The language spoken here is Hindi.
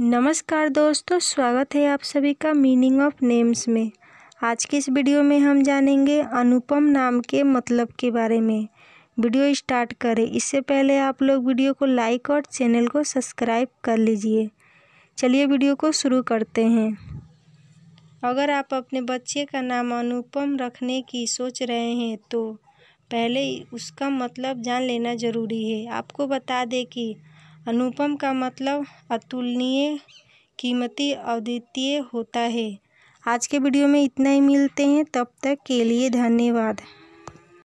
नमस्कार दोस्तों स्वागत है आप सभी का मीनिंग ऑफ नेम्स में आज के इस वीडियो में हम जानेंगे अनुपम नाम के मतलब के बारे में वीडियो स्टार्ट करें इससे पहले आप लोग वीडियो को लाइक और चैनल को सब्सक्राइब कर लीजिए चलिए वीडियो को शुरू करते हैं अगर आप अपने बच्चे का नाम अनुपम रखने की सोच रहे हैं तो पहले उसका मतलब जान लेना ज़रूरी है आपको बता दें कि अनुपम का मतलब अतुलनीय कीमती अद्वितीय होता है आज के वीडियो में इतना ही मिलते हैं तब तक के लिए धन्यवाद